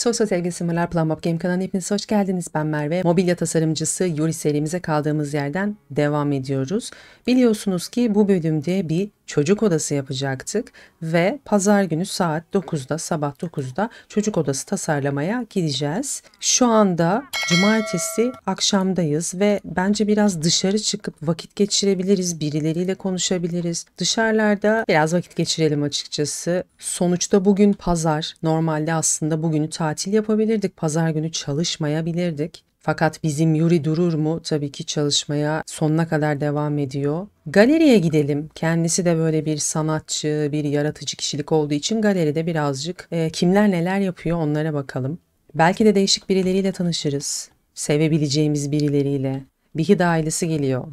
Sosyal sevgili simüler Plumbob Game kanalına hepiniz hoş geldiniz. Ben Merve. Mobilya tasarımcısı Yuri serimize kaldığımız yerden devam ediyoruz. Biliyorsunuz ki bu bölümde bir çocuk odası yapacaktık ve pazar günü saat 9'da sabah 9'da çocuk odası tasarlamaya gideceğiz. Şu anda cumartesi akşamdayız ve bence biraz dışarı çıkıp vakit geçirebiliriz, birileriyle konuşabiliriz. Dışarılarda biraz vakit geçirelim açıkçası. Sonuçta bugün pazar. Normalde aslında bugünü tatil yapabilirdik. Pazar günü çalışmayabilirdik. Fakat bizim Yuri durur mu? Tabii ki çalışmaya sonuna kadar devam ediyor. Galeriye gidelim. Kendisi de böyle bir sanatçı, bir yaratıcı kişilik olduğu için galeride birazcık e, kimler neler yapıyor onlara bakalım. Belki de değişik birileriyle tanışırız. Sevebileceğimiz birileriyle. Bihida ailesi geliyor.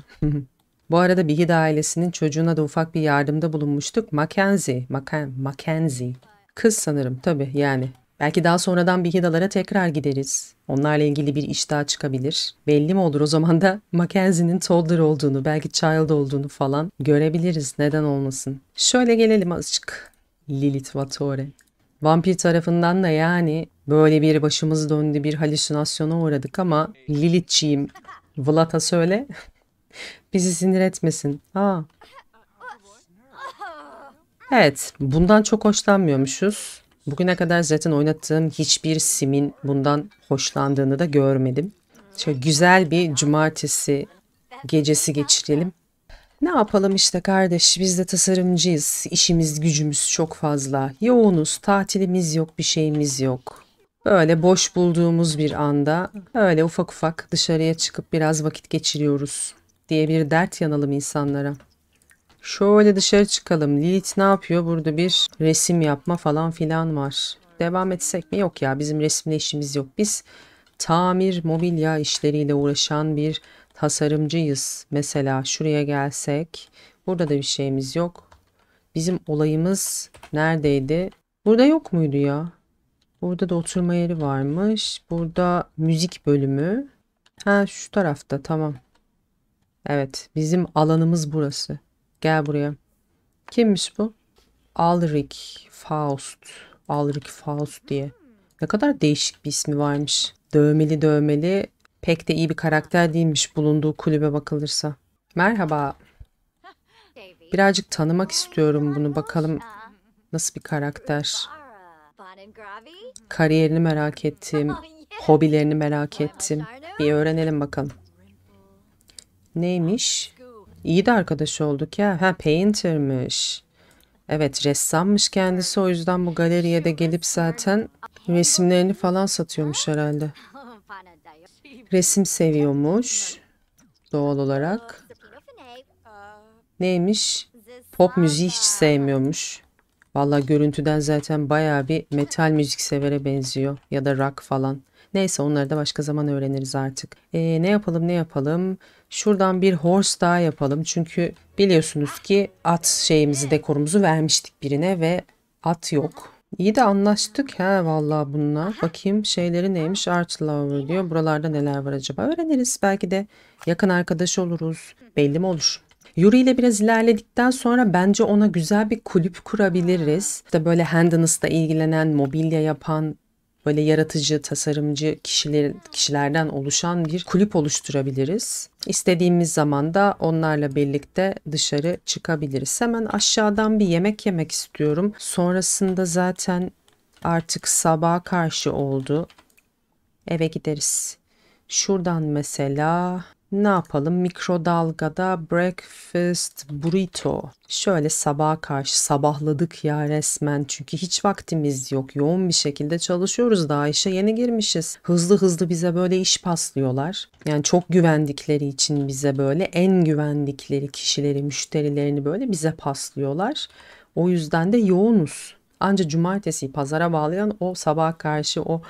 Bu arada Bihida ailesinin çocuğuna da ufak bir yardımda bulunmuştuk. Mackenzie, Mackenzie. Kız sanırım tabii yani Belki daha sonradan Bihidalara tekrar gideriz. Onlarla ilgili bir iş daha çıkabilir. Belli mi olur o zaman da Mackenzie'nin toddler olduğunu, belki child olduğunu falan görebiliriz. Neden olmasın? Şöyle gelelim azıcık. Lilith Vatore. Vampir tarafından da yani böyle bir başımız döndü bir halüsinasyona uğradık ama Lilithciyim. Vlad'a söyle. Bizi sinir etmesin. Aa. Evet bundan çok hoşlanmıyormuşuz. Bugüne kadar zaten oynattığım hiçbir simin bundan hoşlandığını da görmedim. Şöyle güzel bir cumartesi gecesi geçirelim. Ne yapalım işte kardeş biz de tasarımcıyız. İşimiz gücümüz çok fazla. Yoğunuz, tatilimiz yok, bir şeyimiz yok. Böyle boş bulduğumuz bir anda öyle ufak ufak dışarıya çıkıp biraz vakit geçiriyoruz diye bir dert yanalım insanlara. Şöyle dışarı çıkalım. Lilith ne yapıyor? Burada bir resim yapma falan filan var. Devam etsek mi? Yok ya bizim resimle işimiz yok. Biz tamir, mobilya işleriyle uğraşan bir tasarımcıyız. Mesela şuraya gelsek. Burada da bir şeyimiz yok. Bizim olayımız neredeydi? Burada yok muydu ya? Burada da oturma yeri varmış. Burada müzik bölümü. Ha şu tarafta tamam. Evet bizim alanımız burası. Gel buraya. Kimmiş bu? Alric Faust. Alric Faust diye. Ne kadar değişik bir ismi varmış. Dövmeli dövmeli. Pek de iyi bir karakter değilmiş bulunduğu kulübe bakılırsa. Merhaba. Birazcık tanımak istiyorum bunu. Bakalım nasıl bir karakter. Kariyerini merak ettim. Hobilerini merak ettim. Bir öğrenelim bakalım. Neymiş? İyi de arkadaş olduk ya. Ha painter'mış. Evet ressammış kendisi o yüzden bu galeriye de gelip zaten resimlerini falan satıyormuş herhalde. Resim seviyormuş doğal olarak. Neymiş? Pop müziği hiç sevmiyormuş. Valla görüntüden zaten baya bir metal müzik severe benziyor ya da rock falan. Neyse onları da başka zaman öğreniriz artık. Ee, ne yapalım ne yapalım? Şuradan bir horse daha yapalım. Çünkü biliyorsunuz ki at şeyimizi dekorumuzu vermiştik birine ve at yok. İyi de anlaştık he vallahi bununla. Bakayım şeyleri neymiş Art Lover diyor. Buralarda neler var acaba öğreniriz. Belki de yakın arkadaş oluruz. Belli mi olur? Yuri ile biraz ilerledikten sonra bence ona güzel bir kulüp kurabiliriz. İşte böyle Handens'la ilgilenen, mobilya yapan, böyle yaratıcı, tasarımcı kişiler, kişilerden oluşan bir kulüp oluşturabiliriz. İstediğimiz zaman da onlarla birlikte dışarı çıkabiliriz. Hemen aşağıdan bir yemek yemek istiyorum. Sonrasında zaten artık sabaha karşı oldu. Eve gideriz. Şuradan mesela ne yapalım? Mikrodalgada breakfast burrito. Şöyle sabaha karşı sabahladık ya resmen. Çünkü hiç vaktimiz yok. Yoğun bir şekilde çalışıyoruz daha işe yeni girmişiz. Hızlı hızlı bize böyle iş paslıyorlar. Yani çok güvendikleri için bize böyle en güvendikleri kişileri, müşterilerini böyle bize paslıyorlar. O yüzden de yoğunuz. Ancak cumartesi pazara bağlayan o sabah karşı o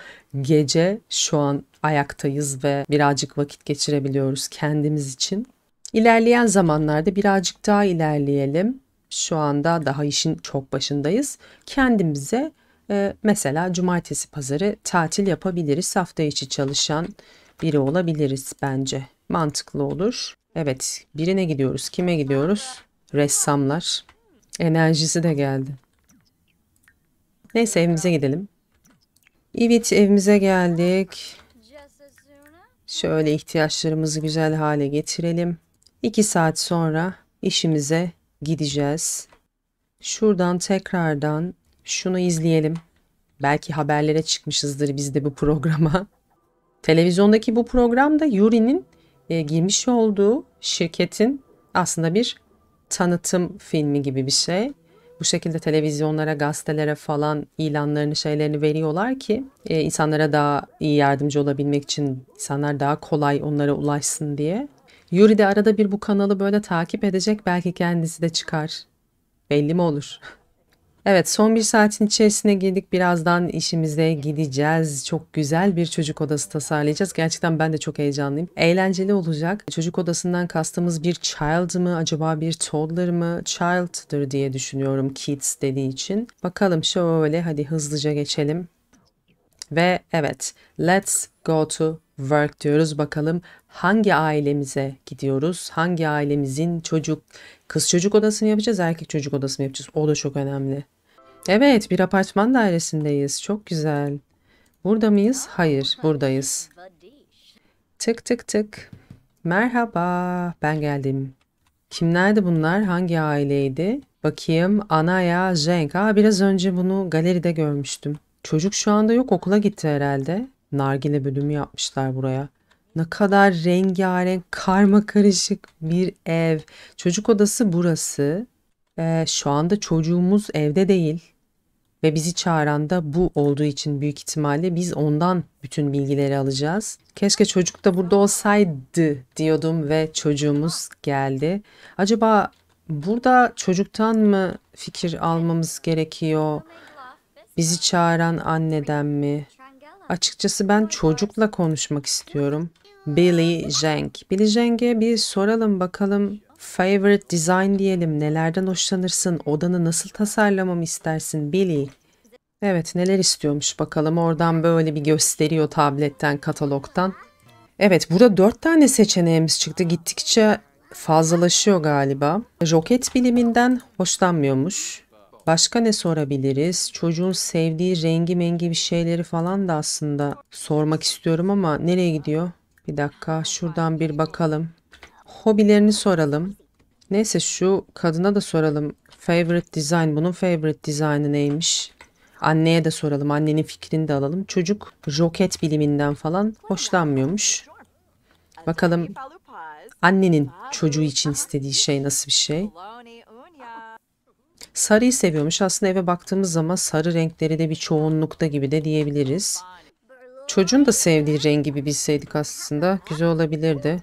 gece şu an ayaktayız ve birazcık vakit geçirebiliyoruz kendimiz için. İlerleyen zamanlarda birazcık daha ilerleyelim. Şu anda daha işin çok başındayız. Kendimize e, mesela cumartesi pazarı tatil yapabiliriz. Hafta içi çalışan biri olabiliriz bence. Mantıklı olur. Evet, birine gidiyoruz. Kime gidiyoruz? Ressamlar. Enerjisi de geldi. Neyse evimize gidelim. Evet evimize geldik. Şöyle ihtiyaçlarımızı güzel hale getirelim. 2 saat sonra işimize gideceğiz. Şuradan tekrardan şunu izleyelim. Belki haberlere çıkmışızdır biz de bu programa. Televizyondaki bu programda Yuri'nin e, girmiş olduğu şirketin aslında bir tanıtım filmi gibi bir şey bu şekilde televizyonlara, gazetelere falan ilanlarını, şeylerini veriyorlar ki e, insanlara daha iyi yardımcı olabilmek için insanlar daha kolay onlara ulaşsın diye. Yuri de arada bir bu kanalı böyle takip edecek belki kendisi de çıkar. Belli mi olur? Evet son bir saatin içerisine girdik. Birazdan işimize gideceğiz. Çok güzel bir çocuk odası tasarlayacağız. Gerçekten ben de çok heyecanlıyım. Eğlenceli olacak. Çocuk odasından kastımız bir child mı? Acaba bir toddler mı? Child'dır diye düşünüyorum kids dediği için. Bakalım şöyle hadi hızlıca geçelim. Ve evet let's go to work diyoruz. Bakalım hangi ailemize gidiyoruz? Hangi ailemizin çocuk, kız çocuk odasını yapacağız, erkek çocuk odasını yapacağız? O da çok önemli. Evet, bir apartman dairesindeyiz. Çok güzel. Burada mıyız? Hayır, buradayız. Tık tık tık. Merhaba, ben geldim. Kimlerdi bunlar? Hangi aileydi? Bakayım. Anaya, Cenk. Aa, biraz önce bunu galeride görmüştüm. Çocuk şu anda yok, okula gitti herhalde. Nargile bölümü yapmışlar buraya. Ne kadar rengarenk, karma karışık bir ev. Çocuk odası burası. Ee, şu anda çocuğumuz evde değil ve bizi çağıran da bu olduğu için büyük ihtimalle biz ondan bütün bilgileri alacağız. Keşke çocuk da burada olsaydı diyordum ve çocuğumuz geldi. Acaba burada çocuktan mı fikir almamız gerekiyor? Bizi çağıran anneden mi? Açıkçası ben çocukla konuşmak istiyorum. Billy Jenk. Billy Jenk'e bir soralım bakalım favorite design diyelim. Nelerden hoşlanırsın? Odanı nasıl tasarlamamı istersin Billy? Evet neler istiyormuş bakalım. Oradan böyle bir gösteriyor tabletten, katalogdan. Evet burada dört tane seçeneğimiz çıktı. Gittikçe fazlalaşıyor galiba. Roket biliminden hoşlanmıyormuş. Başka ne sorabiliriz? Çocuğun sevdiği rengi mengi bir şeyleri falan da aslında sormak istiyorum ama nereye gidiyor? Bir dakika şuradan bir bakalım. Hobilerini soralım. Neyse şu kadına da soralım. Favorite design. Bunun favorite design'ı neymiş? Anneye de soralım. Annenin fikrini de alalım. Çocuk roket biliminden falan hoşlanmıyormuş. Bakalım annenin çocuğu için istediği şey nasıl bir şey? Sarıyı seviyormuş. Aslında eve baktığımız zaman sarı renkleri de bir çoğunlukta gibi de diyebiliriz. Çocuğun da sevdiği rengi bir bilseydik aslında güzel olabilirdi.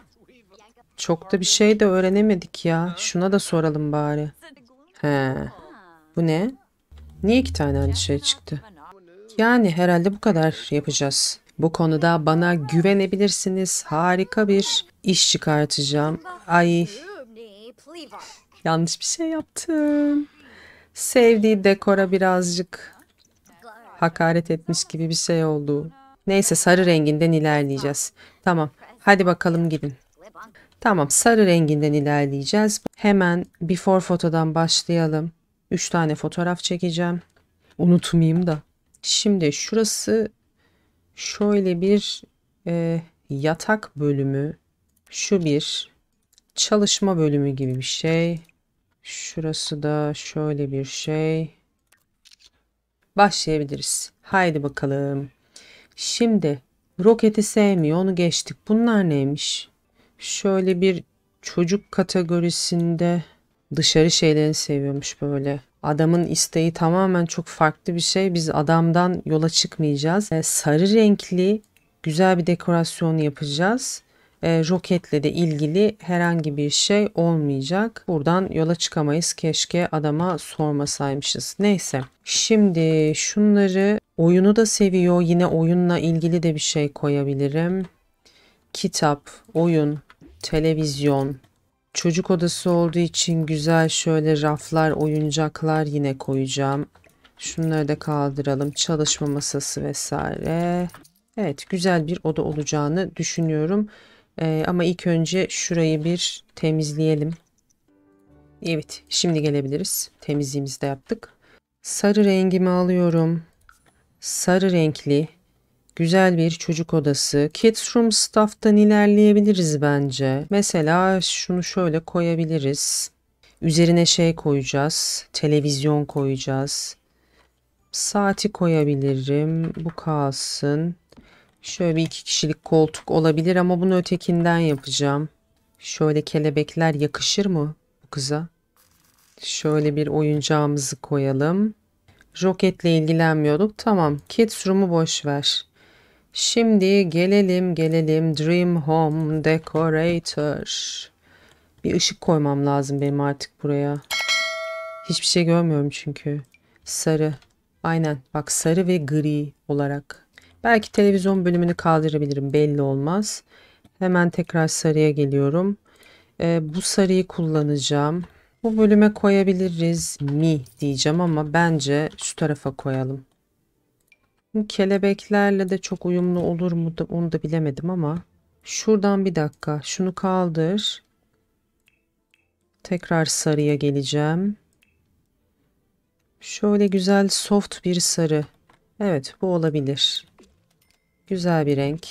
Çok da bir şey de öğrenemedik ya. Şuna da soralım bari. He. Bu ne? Niye iki tane aynı şey çıktı? Yani herhalde bu kadar yapacağız. Bu konuda bana güvenebilirsiniz. Harika bir iş çıkartacağım. Ay. Yanlış bir şey yaptım. Sevdiği dekora birazcık hakaret etmiş gibi bir şey oldu. Neyse sarı renginden ilerleyeceğiz. Tamam. Hadi bakalım gidin. Tamam sarı renginden ilerleyeceğiz. Hemen before fotodan başlayalım. 3 tane fotoğraf çekeceğim. Unutmayayım da. Şimdi şurası şöyle bir e, yatak bölümü. Şu bir çalışma bölümü gibi bir şey. Şurası da şöyle bir şey. Başlayabiliriz. Haydi bakalım. Şimdi roketi sevmiyor onu geçtik. Bunlar neymiş? şöyle bir çocuk kategorisinde dışarı şeylerini seviyormuş böyle. Adamın isteği tamamen çok farklı bir şey. Biz adamdan yola çıkmayacağız. E, sarı renkli güzel bir dekorasyon yapacağız. E, roketle de ilgili herhangi bir şey olmayacak. Buradan yola çıkamayız. Keşke adama sormasaymışız. Neyse. Şimdi şunları oyunu da seviyor. Yine oyunla ilgili de bir şey koyabilirim. Kitap, oyun, televizyon, çocuk odası olduğu için güzel şöyle raflar, oyuncaklar yine koyacağım. Şunları da kaldıralım. Çalışma masası vesaire. Evet güzel bir oda olacağını düşünüyorum. Ee, ama ilk önce şurayı bir temizleyelim. Evet şimdi gelebiliriz. Temizliğimizi de yaptık. Sarı rengimi alıyorum. Sarı renkli Güzel bir çocuk odası. Kids Room Staff'tan ilerleyebiliriz bence. Mesela şunu şöyle koyabiliriz. Üzerine şey koyacağız. Televizyon koyacağız. Saati koyabilirim. Bu kalsın. Şöyle bir iki kişilik koltuk olabilir ama bunu ötekinden yapacağım. Şöyle kelebekler yakışır mı bu kıza? Şöyle bir oyuncağımızı koyalım. Roketle ilgilenmiyorduk. Tamam. Kids room'u boş ver. Şimdi gelelim gelelim Dream Home Decorator. Bir ışık koymam lazım benim artık buraya. Hiçbir şey görmüyorum çünkü. Sarı. Aynen bak sarı ve gri olarak. Belki televizyon bölümünü kaldırabilirim belli olmaz. Hemen tekrar sarıya geliyorum. Ee, bu sarıyı kullanacağım. Bu bölüme koyabiliriz mi diyeceğim ama bence şu tarafa koyalım. Bu kelebeklerle de çok uyumlu olur mu da onu da bilemedim ama. Şuradan bir dakika. Şunu kaldır. Tekrar sarıya geleceğim. Şöyle güzel soft bir sarı. Evet bu olabilir. Güzel bir renk.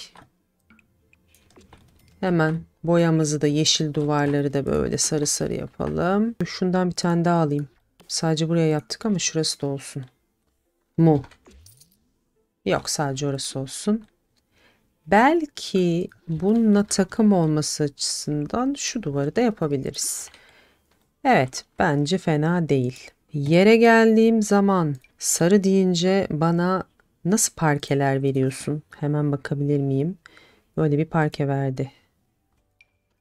Hemen boyamızı da yeşil duvarları da böyle sarı sarı yapalım. Şundan bir tane daha alayım. Sadece buraya yaptık ama şurası da olsun. Mu. Yok sadece orası olsun. Belki bununla takım olması açısından şu duvarı da yapabiliriz. Evet bence fena değil. Yere geldiğim zaman sarı deyince bana nasıl parkeler veriyorsun? Hemen bakabilir miyim? Böyle bir parke verdi.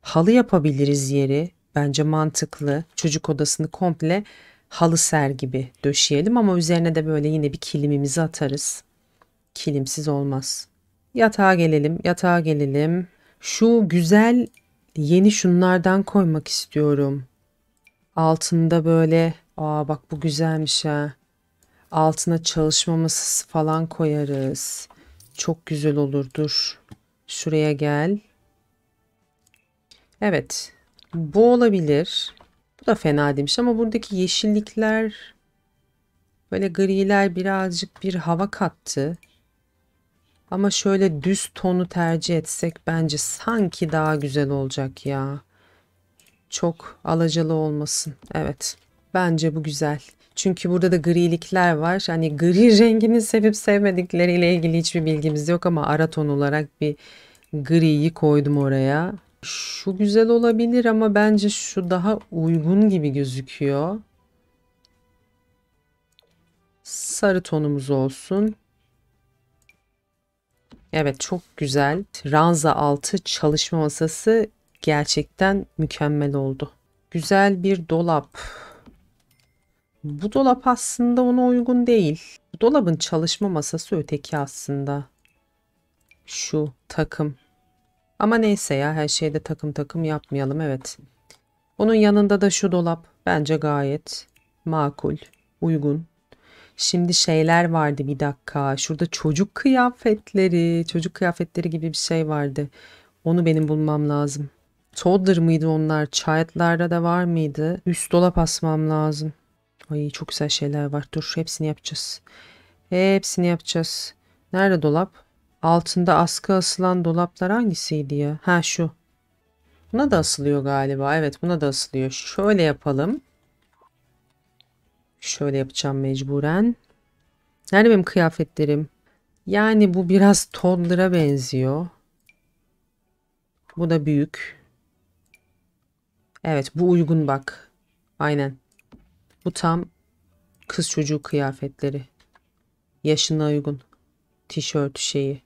Halı yapabiliriz yeri. Bence mantıklı. Çocuk odasını komple halı ser gibi döşeyelim ama üzerine de böyle yine bir kilimimizi atarız kilimsiz olmaz. Yatağa gelelim, yatağa gelelim. Şu güzel yeni şunlardan koymak istiyorum. Altında böyle, aa bak bu güzelmiş ha. Altına çalışma masası falan koyarız. Çok güzel olur, Şuraya gel. Evet, bu olabilir. Bu da fena demiş ama buradaki yeşillikler böyle griler birazcık bir hava kattı. Ama şöyle düz tonu tercih etsek bence sanki daha güzel olacak ya. Çok alacalı olmasın. Evet. Bence bu güzel. Çünkü burada da grilikler var. Hani gri rengini sevip sevmedikleriyle ilgili hiçbir bilgimiz yok ama ara ton olarak bir griyi koydum oraya. Şu güzel olabilir ama bence şu daha uygun gibi gözüküyor. Sarı tonumuz olsun. Evet çok güzel. Ranza altı çalışma masası gerçekten mükemmel oldu. Güzel bir dolap. Bu dolap aslında ona uygun değil. Bu dolabın çalışma masası öteki aslında. Şu takım. Ama neyse ya her şeyde takım takım yapmayalım evet. Onun yanında da şu dolap bence gayet makul, uygun. Şimdi şeyler vardı bir dakika. Şurada çocuk kıyafetleri, çocuk kıyafetleri gibi bir şey vardı. Onu benim bulmam lazım. Toddler mıydı onlar? Child'larda da var mıydı? Üst dolap asmam lazım. Ay çok güzel şeyler var. Dur hepsini yapacağız. Hepsini yapacağız. Nerede dolap? Altında askı asılan dolaplar hangisiydi ya? Ha şu. Buna da asılıyor galiba. Evet buna da asılıyor. Şöyle yapalım. Şöyle yapacağım mecburen. Nerede benim kıyafetlerim? Yani bu biraz toddler'a benziyor. Bu da büyük. Evet bu uygun bak. Aynen. Bu tam kız çocuğu kıyafetleri. Yaşına uygun. Tişört şeyi.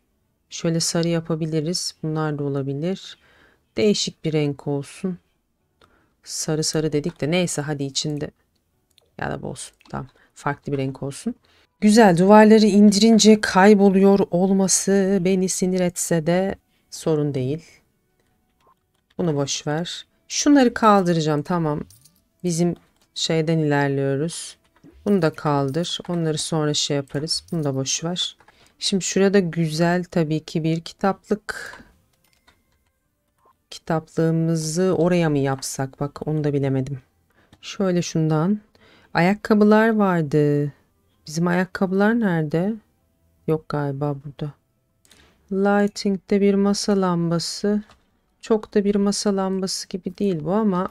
Şöyle sarı yapabiliriz. Bunlar da olabilir. Değişik bir renk olsun. Sarı sarı dedik de neyse hadi içinde ya da bu olsun. Tamam. Farklı bir renk olsun. Güzel duvarları indirince kayboluyor olması beni sinir etse de sorun değil. Bunu boş ver. Şunları kaldıracağım tamam. Bizim şeyden ilerliyoruz. Bunu da kaldır. Onları sonra şey yaparız. Bunu da boş ver. Şimdi şurada güzel tabii ki bir kitaplık. Kitaplığımızı oraya mı yapsak? Bak onu da bilemedim. Şöyle şundan Ayakkabılar vardı. Bizim ayakkabılar nerede? Yok galiba burada. Lighting'de bir masa lambası. Çok da bir masa lambası gibi değil bu ama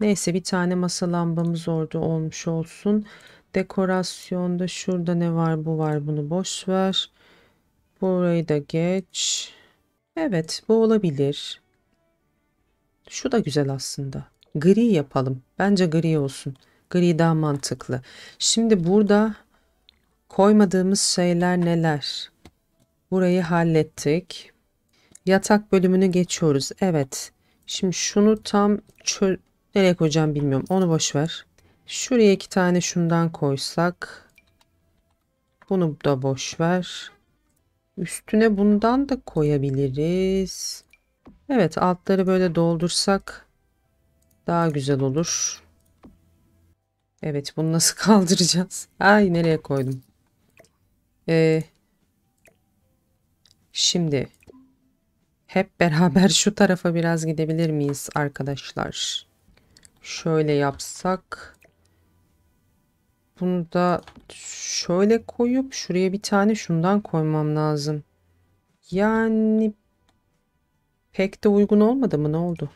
neyse bir tane masa lambamız orada olmuş olsun. Dekorasyonda şurada ne var bu var bunu boş ver. Burayı da geç. Evet bu olabilir. Şu da güzel aslında. Gri yapalım. Bence gri olsun. Gri daha mantıklı. Şimdi burada koymadığımız şeyler neler? Burayı hallettik. Yatak bölümünü geçiyoruz. Evet. Şimdi şunu tam çö nereye koyacağım bilmiyorum. Onu boş ver. Şuraya iki tane şundan koysak. Bunu da boş ver. Üstüne bundan da koyabiliriz. Evet altları böyle doldursak daha güzel olur. Evet bunu nasıl kaldıracağız? Ay nereye koydum? Ee, şimdi hep beraber şu tarafa biraz gidebilir miyiz arkadaşlar? Şöyle yapsak. Bunu da şöyle koyup şuraya bir tane şundan koymam lazım. Yani pek de uygun olmadı mı ne oldu?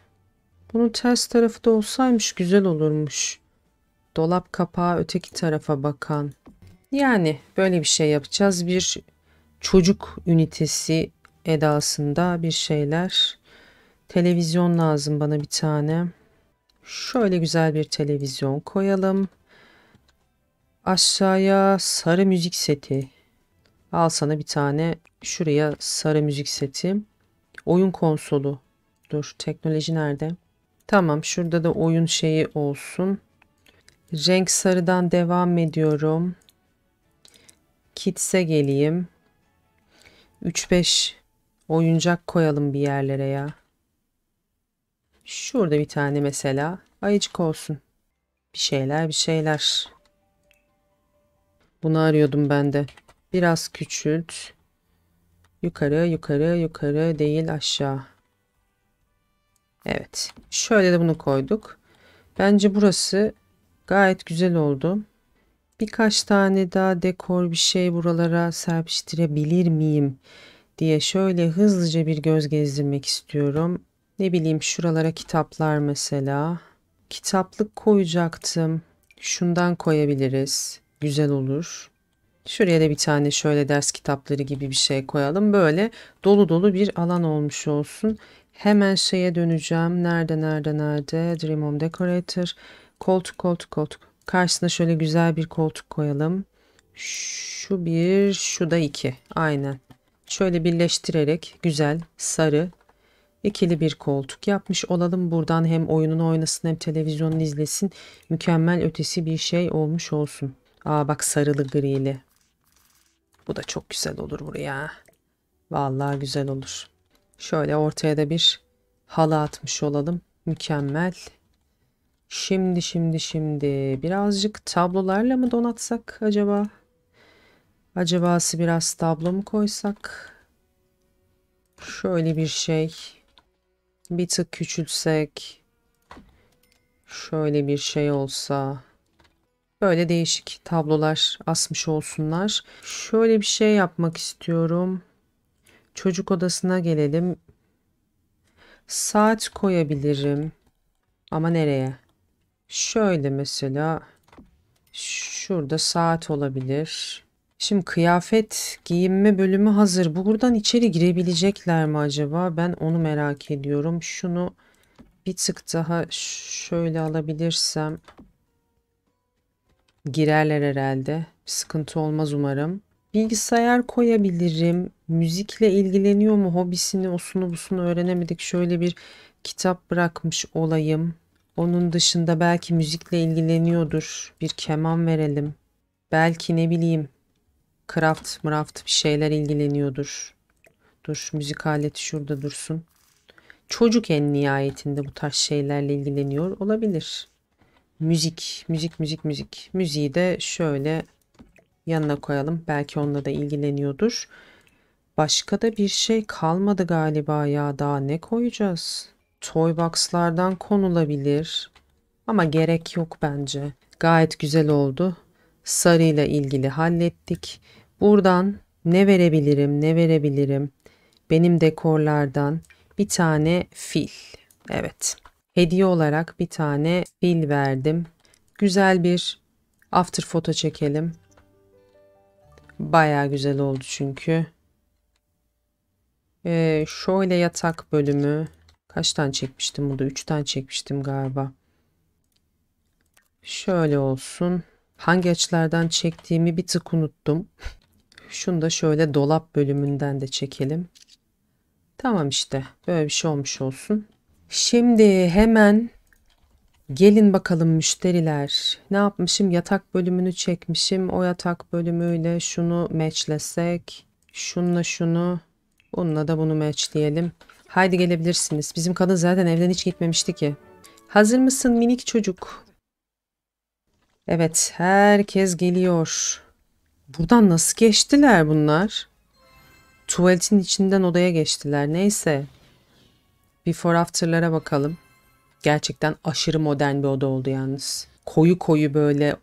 Bunun ters tarafı da olsaymış güzel olurmuş. Dolap kapağı öteki tarafa bakan. Yani böyle bir şey yapacağız. Bir çocuk ünitesi edasında bir şeyler. Televizyon lazım bana bir tane. Şöyle güzel bir televizyon koyalım. Aşağıya sarı müzik seti. Al sana bir tane şuraya sarı müzik seti. Oyun konsolu. Dur teknoloji nerede? Tamam şurada da oyun şeyi olsun. Renk sarıdan devam ediyorum. Kits'e geleyim. 3-5 oyuncak koyalım bir yerlere ya. Şurada bir tane mesela ayıcık olsun. Bir şeyler bir şeyler. Bunu arıyordum ben de. Biraz küçült. Yukarı yukarı yukarı değil aşağı. Evet. Şöyle de bunu koyduk. Bence burası Gayet güzel oldu. Birkaç tane daha dekor bir şey buralara serpiştirebilir miyim diye şöyle hızlıca bir göz gezdirmek istiyorum. Ne bileyim şuralara kitaplar mesela. Kitaplık koyacaktım. Şundan koyabiliriz. Güzel olur. Şuraya da bir tane şöyle ders kitapları gibi bir şey koyalım. Böyle dolu dolu bir alan olmuş olsun. Hemen şeye döneceğim. Nerede nerede nerede? Dream Home Decorator. Koltuk koltuk koltuk. Karşısına şöyle güzel bir koltuk koyalım. Şu bir, şu da iki. Aynen. Şöyle birleştirerek güzel sarı ikili bir koltuk yapmış olalım. Buradan hem oyununu oynasın hem televizyonunu izlesin. Mükemmel ötesi bir şey olmuş olsun. Aa bak sarılı grili. Bu da çok güzel olur buraya. Vallahi güzel olur. Şöyle ortaya da bir halı atmış olalım. Mükemmel. Şimdi şimdi şimdi birazcık tablolarla mı donatsak acaba? Acabası biraz tablo mu koysak? Şöyle bir şey. Bir tık küçülsek. Şöyle bir şey olsa. Böyle değişik tablolar asmış olsunlar. Şöyle bir şey yapmak istiyorum. Çocuk odasına gelelim. Saat koyabilirim. Ama nereye? Şöyle mesela şurada saat olabilir. Şimdi kıyafet giyinme bölümü hazır. Buradan içeri girebilecekler mi acaba? Ben onu merak ediyorum. Şunu bir tık daha şöyle alabilirsem girerler herhalde. Bir sıkıntı olmaz umarım. Bilgisayar koyabilirim. Müzikle ilgileniyor mu? Hobisini, osunu, busunu öğrenemedik. Şöyle bir kitap bırakmış olayım. Onun dışında belki müzikle ilgileniyordur. Bir keman verelim. Belki ne bileyim craft mraft bir şeyler ilgileniyordur. Dur müzik aleti şurada dursun. Çocuk en nihayetinde bu tarz şeylerle ilgileniyor olabilir. Müzik, müzik, müzik, müzik. Müziği de şöyle yanına koyalım. Belki onunla da ilgileniyordur. Başka da bir şey kalmadı galiba ya. Daha ne koyacağız? toy box'lardan konulabilir ama gerek yok bence. Gayet güzel oldu. Sarıyla ilgili hallettik. Buradan ne verebilirim, ne verebilirim? Benim dekorlardan bir tane fil. Evet. Hediye olarak bir tane fil verdim. Güzel bir after foto çekelim. Baya güzel oldu çünkü. Ee, şöyle yatak bölümü Kaç tane çekmiştim burada? 3 tane çekmiştim galiba. Şöyle olsun. Hangi açılardan çektiğimi bir tık unuttum. Şunu da şöyle dolap bölümünden de çekelim. Tamam işte böyle bir şey olmuş olsun. Şimdi hemen gelin bakalım müşteriler. Ne yapmışım? Yatak bölümünü çekmişim. O yatak bölümüyle şunu meçlesek. Şunla şunu. Bununla da bunu meçleyelim. Haydi gelebilirsiniz. Bizim kadın zaten evden hiç gitmemişti ki. Hazır mısın minik çocuk? Evet, herkes geliyor. Buradan nasıl geçtiler bunlar? Tuvaletin içinden odaya geçtiler. Neyse. Before after'lara bakalım. Gerçekten aşırı modern bir oda oldu yalnız. Koyu koyu böyle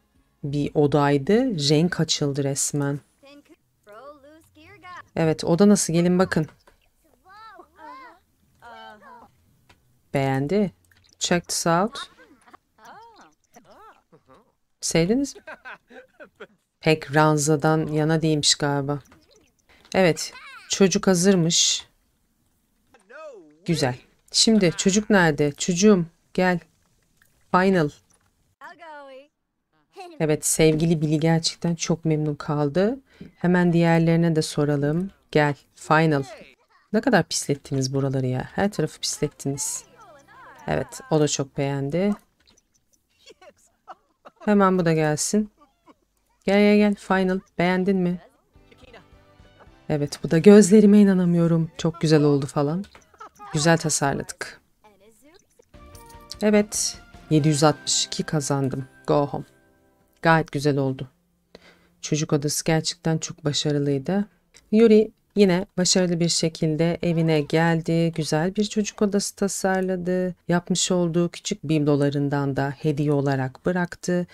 bir odaydı. Renk açıldı resmen. Evet oda nasıl gelin bakın. Beğendi. checked this out. Sevdiniz mi? Pek ranzadan yana değilmiş galiba. Evet. Çocuk hazırmış. Güzel. Şimdi çocuk nerede? Çocuğum gel. Final. Evet sevgili Billy gerçekten çok memnun kaldı. Hemen diğerlerine de soralım. Gel. Final. Ne kadar pislettiniz buraları ya. Her tarafı pislettiniz. Evet o da çok beğendi. Hemen bu da gelsin. Gel gel gel final beğendin mi? Evet bu da gözlerime inanamıyorum. Çok güzel oldu falan. Güzel tasarladık. Evet 762 kazandım. Go home. Gayet güzel oldu. Çocuk odası gerçekten çok başarılıydı. Yuri Yine başarılı bir şekilde evine geldi, güzel bir çocuk odası tasarladı, yapmış olduğu küçük biblolarından da hediye olarak bıraktı.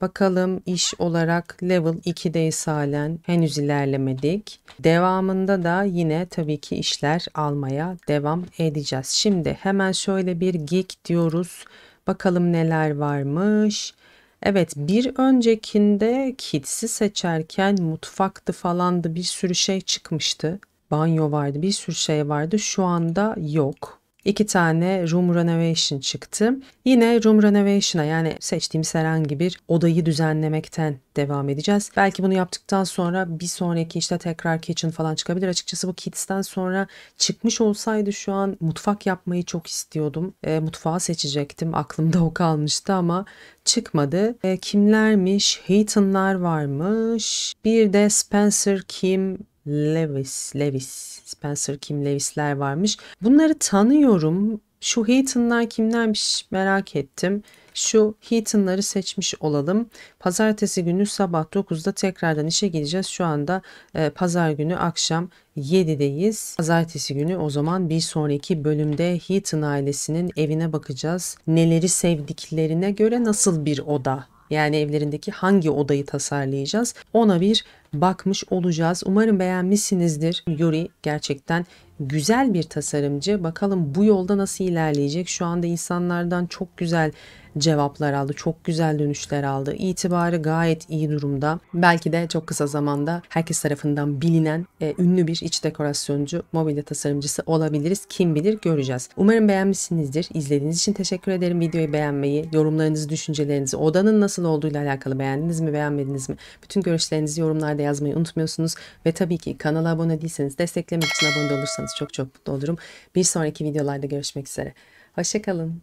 Bakalım iş olarak level 2'deyiz halen henüz ilerlemedik. Devamında da yine tabii ki işler almaya devam edeceğiz. Şimdi hemen şöyle bir geek diyoruz. Bakalım neler varmış. Evet bir öncekinde Kids'i seçerken mutfaktı falandı bir sürü şey çıkmıştı. Banyo vardı bir sürü şey vardı şu anda yok iki tane Room Renovation çıktı. Yine Room Renovation'a yani seçtiğimiz herhangi bir odayı düzenlemekten devam edeceğiz. Belki bunu yaptıktan sonra bir sonraki işte tekrar kitchen falan çıkabilir. Açıkçası bu kits'ten sonra çıkmış olsaydı şu an mutfak yapmayı çok istiyordum. E, mutfağı seçecektim. Aklımda o kalmıştı ama çıkmadı. E, kimlermiş? Heaton'lar varmış. Bir de Spencer Kim Lewis, Lewis, Spencer Kim Lewis'ler varmış. Bunları tanıyorum. Şu Heaton'lar kimlermiş merak ettim. Şu Heaton'ları seçmiş olalım. Pazartesi günü sabah 9'da tekrardan işe gideceğiz. Şu anda e, pazar günü akşam 7'deyiz. Pazartesi günü o zaman bir sonraki bölümde Heaton ailesinin evine bakacağız. Neleri sevdiklerine göre nasıl bir oda yani evlerindeki hangi odayı tasarlayacağız ona bir bakmış olacağız. Umarım beğenmişsinizdir. Yuri gerçekten güzel bir tasarımcı. Bakalım bu yolda nasıl ilerleyecek? Şu anda insanlardan çok güzel cevaplar aldı. Çok güzel dönüşler aldı. İtibarı gayet iyi durumda. Belki de çok kısa zamanda herkes tarafından bilinen e, ünlü bir iç dekorasyoncu, mobilya tasarımcısı olabiliriz. Kim bilir göreceğiz. Umarım beğenmişsinizdir. İzlediğiniz için teşekkür ederim. Videoyu beğenmeyi, yorumlarınızı, düşüncelerinizi, odanın nasıl olduğuyla alakalı beğendiniz mi, beğenmediniz mi? Bütün görüşlerinizi yorumlarda yorumlarda yazmayı unutmuyorsunuz. Ve tabii ki kanala abone değilseniz desteklemek için abone olursanız çok çok mutlu olurum. Bir sonraki videolarda görüşmek üzere. Hoşçakalın.